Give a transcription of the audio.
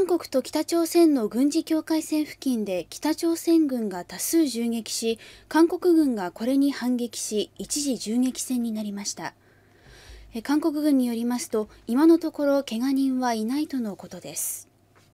韓国と北朝鮮の軍事境界線付近で北朝鮮軍が多数銃撃し、韓国軍がこれに反撃し、一時銃撃戦になりました。韓国軍によりますと、今のところけが人はいないとのことです。